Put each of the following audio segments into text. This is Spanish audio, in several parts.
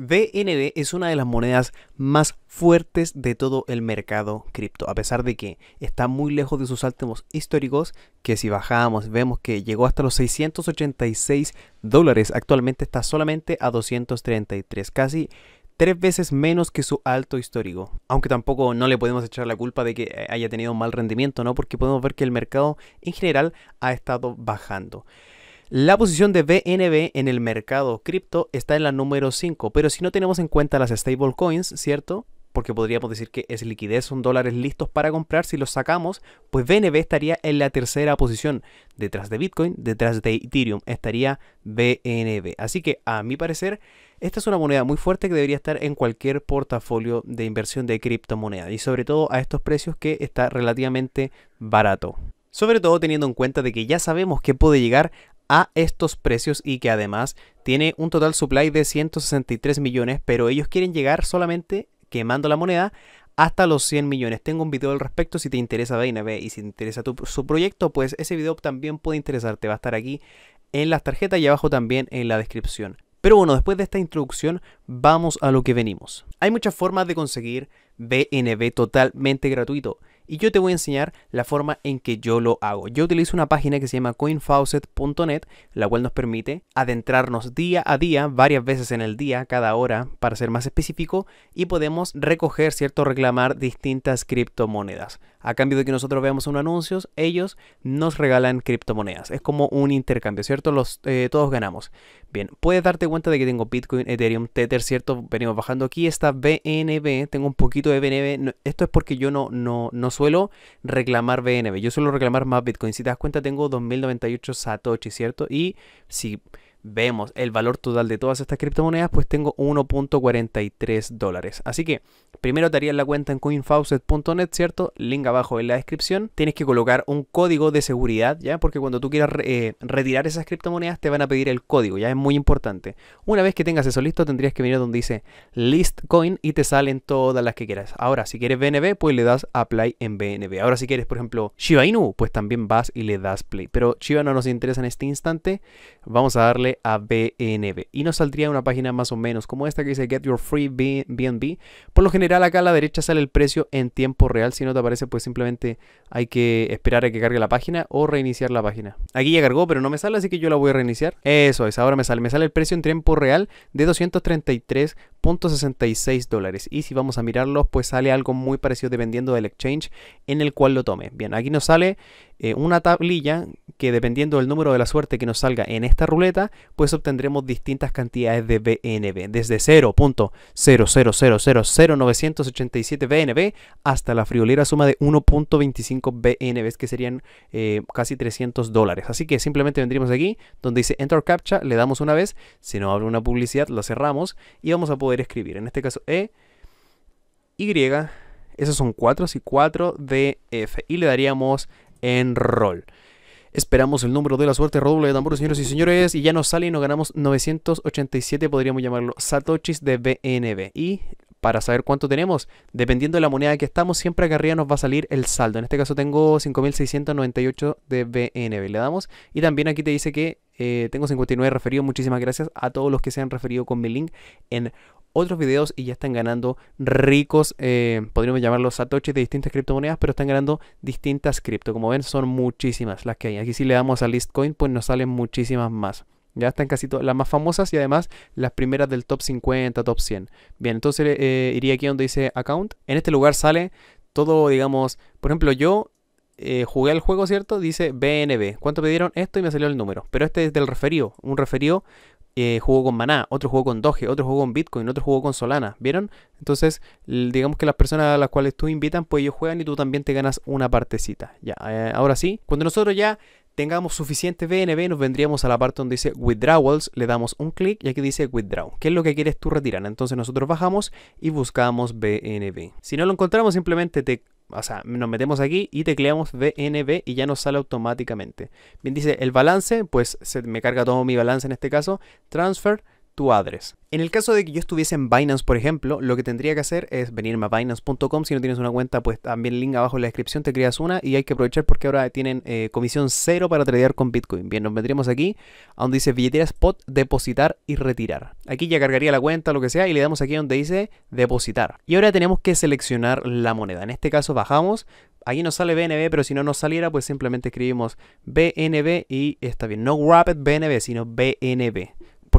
BNB es una de las monedas más fuertes de todo el mercado cripto, a pesar de que está muy lejos de sus altos históricos, que si bajamos vemos que llegó hasta los 686 dólares, actualmente está solamente a 233, casi tres veces menos que su alto histórico. Aunque tampoco no le podemos echar la culpa de que haya tenido un mal rendimiento, ¿no? Porque podemos ver que el mercado en general ha estado bajando. La posición de BNB en el mercado cripto está en la número 5, pero si no tenemos en cuenta las stablecoins, ¿cierto? Porque podríamos decir que es liquidez, son dólares listos para comprar, si los sacamos, pues BNB estaría en la tercera posición, detrás de Bitcoin, detrás de Ethereum, estaría BNB. Así que a mi parecer, esta es una moneda muy fuerte que debería estar en cualquier portafolio de inversión de criptomoneda y sobre todo a estos precios que está relativamente barato. Sobre todo teniendo en cuenta de que ya sabemos que puede llegar a estos precios y que además tiene un total supply de 163 millones, pero ellos quieren llegar solamente quemando la moneda hasta los 100 millones. Tengo un video al respecto si te interesa BNB y si te interesa tu, su proyecto, pues ese video también puede interesarte. Va a estar aquí en las tarjetas y abajo también en la descripción. Pero bueno, después de esta introducción, vamos a lo que venimos. Hay muchas formas de conseguir BNB totalmente gratuito y yo te voy a enseñar la forma en que yo lo hago. Yo utilizo una página que se llama coinfaucet.net, la cual nos permite adentrarnos día a día, varias veces en el día, cada hora, para ser más específico, y podemos recoger, ¿cierto?, reclamar distintas criptomonedas. A cambio de que nosotros veamos unos anuncios, ellos nos regalan criptomonedas. Es como un intercambio, ¿cierto? Los, eh, todos ganamos. Bien, puedes darte cuenta de que tengo Bitcoin, Ethereum, Tether, ¿cierto? Venimos bajando aquí Está BNB. Tengo un poquito de BNB. esto es porque yo no, no, no suelo reclamar BNB. Yo suelo reclamar más Bitcoin. Si te das cuenta, tengo 2098 Satoshi, ¿cierto? Y si vemos el valor total de todas estas criptomonedas, pues tengo 1.43 dólares. Así que primero te harías la cuenta en coinfaucet.net, ¿cierto? Link abajo en la descripción. Tienes que colocar un código de seguridad, ¿ya? Porque cuando tú quieras eh, retirar esas criptomonedas te van a pedir el código, ya es muy importante. Una vez que tengas eso listo, tendrías que venir a donde dice list coin y te salen todas las que quieras. Ahora, si quieres BNB, pues le das apply en BNB. Ahora, si quieres, por ejemplo, Shiba Inu, pues también vas y le das play. Pero Shiba no nos interesa en este instante. Vamos a darle a BNB. Y nos saldría una página más o menos como esta que dice Get Your Free BNB. Por lo general acá a la derecha sale el precio en tiempo real. Si no te aparece pues simplemente hay que esperar a que cargue la página o reiniciar la página. Aquí ya cargó, pero no me sale, así que yo la voy a reiniciar. Eso es, ahora me sale. Me sale el precio en tiempo real de 233.66 dólares. Y si vamos a mirarlos, pues sale algo muy parecido dependiendo del exchange en el cual lo tome. Bien, aquí nos sale eh, una tablilla que dependiendo del número de la suerte que nos salga en esta ruleta, pues obtendremos distintas cantidades de BNB. Desde 0.0000987 BNB hasta la friolera suma de 1.25 bnb BNBs, que serían eh, casi 300 dólares. Así que simplemente vendríamos aquí, donde dice Enter CAPTCHA, le damos una vez, si no abre una publicidad, la cerramos y vamos a poder escribir. En este caso E, Y, esos son 4, y 4 df F. Y le daríamos en Esperamos el número de la suerte, roble de tambores, señores y señores. Y ya nos sale y nos ganamos 987, podríamos llamarlo, satoshis de BNB. Y para saber cuánto tenemos. Dependiendo de la moneda que estamos, siempre acá arriba nos va a salir el saldo. En este caso tengo 5698 de BNB. Le damos. Y también aquí te dice que eh, tengo 59 referidos. Muchísimas gracias a todos los que se han referido con mi link en otros videos y ya están ganando ricos, eh, podríamos llamarlos satoshis de distintas criptomonedas, pero están ganando distintas cripto. Como ven, son muchísimas las que hay. Aquí si le damos a Listcoin, pues nos salen muchísimas más. Ya están casi todas las más famosas y además las primeras del top 50, top 100. Bien, entonces eh, eh, iría aquí donde dice account. En este lugar sale todo, digamos, por ejemplo, yo eh, jugué al juego, ¿cierto? Dice BNB. ¿Cuánto pidieron esto? Y me salió el número. Pero este es del referido. Un referido jugó con Maná, otro jugó con Doge, otro jugó con Bitcoin, otro jugó con Solana. ¿Vieron? Entonces, digamos que las personas a las cuales tú invitan, pues ellos juegan y tú también te ganas una partecita. Ya, ahora sí, cuando nosotros ya tengamos suficiente BNB, nos vendríamos a la parte donde dice withdrawals, le damos un clic y aquí dice withdraw, que es lo que quieres tú retirar. Entonces nosotros bajamos y buscamos BNB. Si no lo encontramos, simplemente te o sea, nos metemos aquí y tecleamos BNB y ya nos sale automáticamente. Bien, dice el balance, pues se me carga todo mi balance en este caso. Transfer, tu En el caso de que yo estuviese en Binance, por ejemplo, lo que tendría que hacer es venirme a binance.com. Si no tienes una cuenta, pues también link abajo en la descripción, te creas una y hay que aprovechar porque ahora tienen eh, comisión cero para tradear con Bitcoin. Bien, nos vendríamos aquí a donde dice billetera spot, depositar y retirar. Aquí ya cargaría la cuenta, lo que sea, y le damos aquí donde dice depositar. Y ahora tenemos que seleccionar la moneda. En este caso bajamos, Aquí nos sale BNB, pero si no nos saliera, pues simplemente escribimos BNB y está bien. No Rapid BNB, sino BNB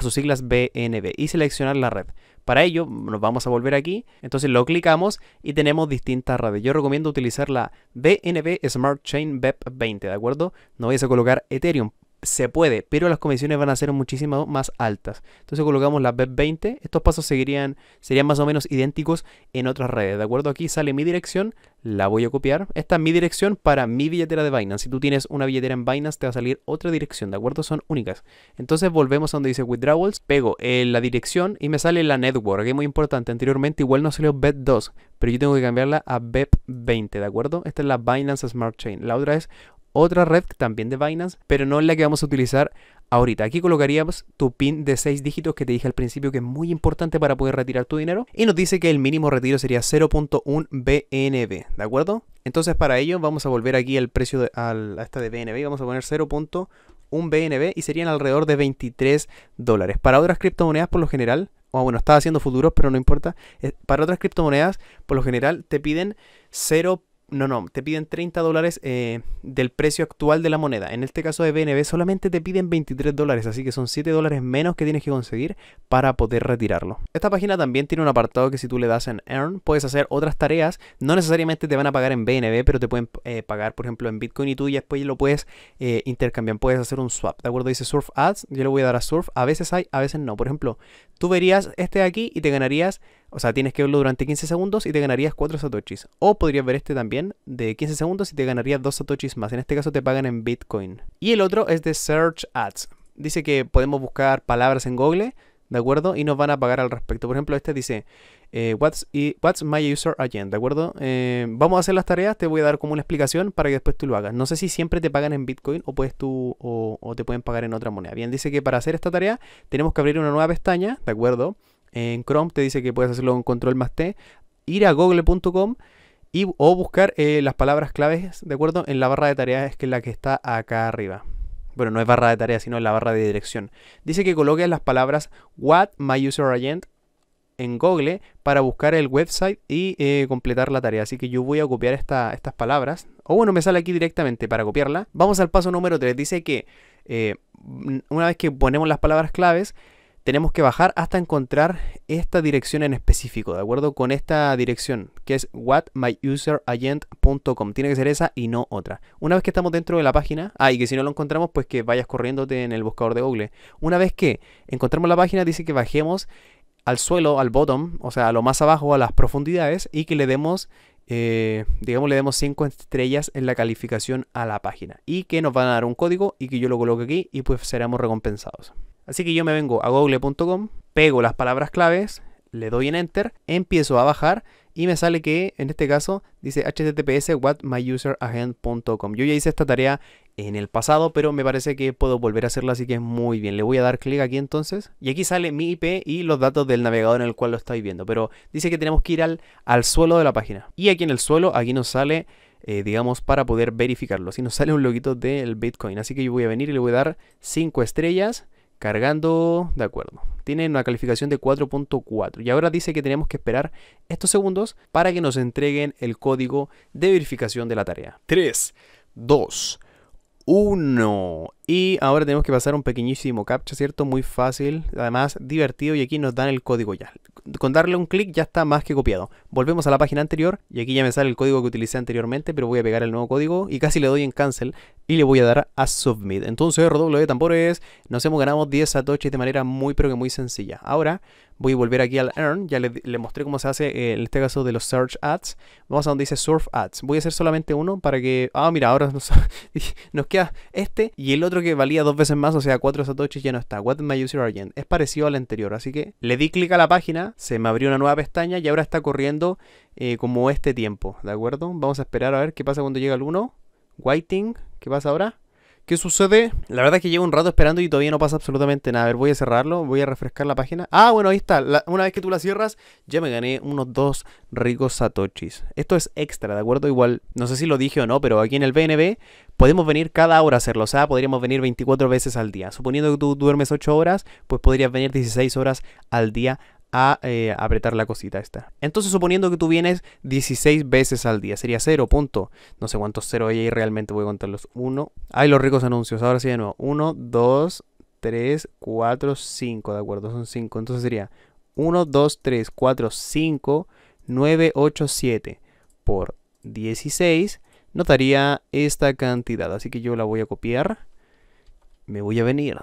sus siglas BNB y seleccionar la red. Para ello nos vamos a volver aquí, entonces lo clicamos y tenemos distintas redes. Yo recomiendo utilizar la BNB Smart Chain BEP20, ¿de acuerdo? No vais a colocar Ethereum se puede, pero las comisiones van a ser muchísimo más altas. Entonces colocamos La BEP 20. Estos pasos seguirían, serían más o menos idénticos en otras redes. ¿De acuerdo? Aquí sale mi dirección, la voy a copiar. Esta es mi dirección para mi billetera de Binance. Si tú tienes una billetera en Binance, te va a salir otra dirección, ¿de acuerdo? Son únicas. Entonces volvemos a donde dice withdrawals, pego la dirección y me sale la network, que es muy importante. Anteriormente igual no salió BEP2, pero yo tengo que cambiarla a BEP20, ¿de acuerdo? Esta es la Binance Smart Chain. La otra es otra red también de Binance, pero no es la que vamos a utilizar ahorita. Aquí colocaríamos tu PIN de 6 dígitos que te dije al principio que es muy importante para poder retirar tu dinero. Y nos dice que el mínimo retiro sería 0.1 BNB, ¿de acuerdo? Entonces para ello vamos a volver aquí al precio a esta de BNB vamos a poner 0.1 BNB y serían alrededor de 23 dólares. Para otras criptomonedas por lo general, o bueno, estaba haciendo futuros pero no importa, eh, para otras criptomonedas por lo general te piden 0 no, no, te piden 30 dólares eh, del precio actual de la moneda. En este caso de BNB solamente te piden 23 dólares, así que son 7 dólares menos que tienes que conseguir para poder retirarlo. Esta página también tiene un apartado que si tú le das en Earn puedes hacer otras tareas. No necesariamente te van a pagar en BNB, pero te pueden eh, pagar, por ejemplo, en Bitcoin y tú y después lo puedes eh, intercambiar, puedes hacer un swap. ¿De acuerdo? Dice Surf Ads, yo le voy a dar a Surf. A veces hay, a veces no. Por ejemplo, tú verías este de aquí y te ganarías o sea, tienes que verlo durante 15 segundos y te ganarías 4 satoshis. O podrías ver este también de 15 segundos y te ganarías 2 satoshis más. En este caso te pagan en Bitcoin. Y el otro es de Search Ads. Dice que podemos buscar palabras en Google, ¿de acuerdo? Y nos van a pagar al respecto. Por ejemplo, este dice, eh, what's, my user agent? ¿De acuerdo? Eh, vamos a hacer las tareas, te voy a dar como una explicación para que después tú lo hagas. No sé si siempre te pagan en Bitcoin o puedes tú o te pueden pagar en otra moneda. Bien, dice que para hacer esta tarea tenemos que abrir una nueva pestaña, ¿de acuerdo? en Chrome te dice que puedes hacerlo con control más T, ir a google.com y, o buscar eh, las palabras claves, ¿de acuerdo? En la barra de tareas que es la que está acá arriba. Bueno, no es barra de tareas, sino la barra de dirección. Dice que coloques las palabras What My User Agent en Google para buscar el website y eh, completar la tarea. Así que yo voy a copiar estas palabras. O bueno, me sale aquí directamente para copiarla. Vamos al paso número 3. Dice que eh, una vez que ponemos las palabras claves, tenemos que bajar hasta encontrar esta dirección en específico, ¿de acuerdo? Con esta dirección, que es whatmyuseragent.com. Tiene que ser esa y no otra. Una vez que estamos dentro de la página, ah, y que si no lo encontramos, pues que vayas corriéndote en el buscador de Google. Una vez que encontramos la página, dice que bajemos al suelo, al bottom, o sea, a lo más abajo, a las profundidades, y que le demos eh, digamos, le demos 5 estrellas en la calificación a la página y que nos van a dar un código y que yo lo coloque aquí y pues seremos recompensados. Así que yo me vengo a google.com, pego las palabras claves, le doy en enter, empiezo a bajar y me sale que en este caso dice https whatmyuseragent.com. Yo ya hice esta tarea en el pasado, pero me parece que puedo volver a hacerla, así que es muy bien. Le voy a dar clic aquí entonces. Y aquí sale mi IP y los datos del navegador en el cual lo estáis viendo. Pero dice que tenemos que ir al, al suelo de la página. Y aquí en el suelo, aquí nos sale, eh, digamos, para poder verificarlo. Si nos sale un loguito del Bitcoin. Así que yo voy a venir y le voy a dar 5 estrellas. Cargando, de acuerdo. Tiene una calificación de 4.4 y ahora dice que tenemos que esperar estos segundos para que nos entreguen el código de verificación de la tarea. 3, 2, 1. Y ahora tenemos que pasar un pequeñísimo captcha, ¿cierto? Muy fácil, además divertido y aquí nos dan el código ya. Con darle un clic ya está más que copiado. Volvemos a la página anterior y aquí ya me sale el código que utilicé anteriormente, pero voy a pegar el nuevo código y casi le doy en cancel y le voy a dar a submit. Entonces, redoble de tambores, nos hemos ganado 10 satoshis de manera muy pero que muy sencilla. Ahora voy a volver aquí al earn, ya le, mostré cómo se hace eh, en este caso de los search ads. Vamos a donde dice surf ads. Voy a hacer solamente uno para que, ah, mira, ahora nos queda este y el otro que valía dos veces más, o sea, cuatro satoshis ya no está. What my user agent Es parecido al anterior, así que le di clic a la página, se me abrió una nueva pestaña y ahora está corriendo eh, como este tiempo, ¿de acuerdo? Vamos a esperar a ver qué pasa cuando llega el 1. Waiting, ¿qué pasa ahora? ¿Qué sucede? La verdad es que llevo un rato esperando y todavía no pasa absolutamente nada. A ver, voy a cerrarlo, voy a refrescar la página. Ah, bueno, ahí está. una vez que tú la cierras, ya me gané unos dos ricos satoshis. Esto es extra, ¿de acuerdo? Igual, no sé si lo dije o no, pero aquí en el BNB podemos venir cada hora a hacerlo. O sea, podríamos venir 24 veces al día. Suponiendo que tú duermes 8 horas, pues podrías venir 16 horas al día a eh, apretar la cosita esta. Entonces, suponiendo que tú vienes 16 veces al día, sería 0, punto. No sé cuántos 0 hay ahí realmente, voy a contarlos. 1. Hay los ricos anuncios. Ahora sí de nuevo. 1, 2, 3, 4, 5. De acuerdo, son 5. Entonces sería 1, 2, 3, 4, 5, 9, 8, 7 por 16. Notaría esta cantidad. Así que yo la voy a copiar. Me voy a venir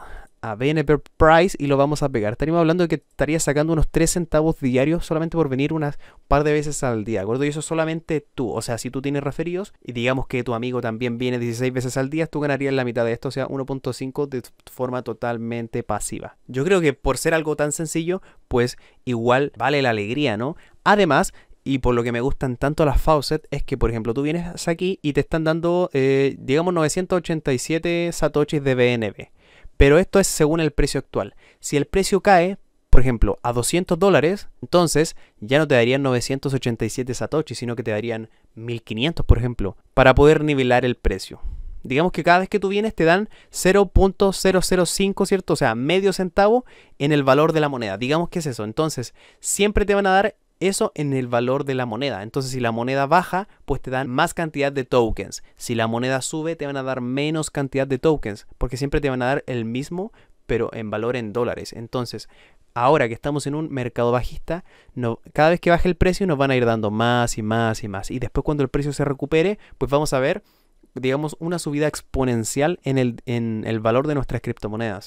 a BNP Price y lo vamos a pegar. Estaríamos hablando de que estarías sacando unos 3 centavos diarios solamente por venir unas par de veces al día, ¿de acuerdo? Y eso solamente tú. O sea, si tú tienes referidos y digamos que tu amigo también viene 16 veces al día, tú ganarías la mitad de esto, o sea, 1.5 de forma totalmente pasiva. Yo creo que por ser algo tan sencillo, pues igual vale la alegría, ¿no? Además, y por lo que me gustan tanto las faucet es que, por ejemplo, tú vienes aquí y te están dando, eh, digamos, 987 satoshis de BNB. Pero esto es según el precio actual. Si el precio cae, por ejemplo, a 200 dólares, entonces ya no te darían 987 Satoshi, sino que te darían 1500, por ejemplo, para poder nivelar el precio. Digamos que cada vez que tú vienes te dan 0.005, ¿cierto? O sea, medio centavo en el valor de la moneda. Digamos que es eso. Entonces, siempre te van a dar eso en el valor de la moneda. Entonces, si la moneda baja, pues te dan más cantidad de tokens. Si la moneda sube, te van a dar menos cantidad de tokens, porque siempre te van a dar el mismo, pero en valor en dólares. Entonces, ahora que estamos en un mercado bajista, cada vez que baje el precio nos van a ir dando más y más y más. Y después cuando el precio se recupere, pues vamos a ver, digamos, una subida exponencial en el valor de nuestras criptomonedas.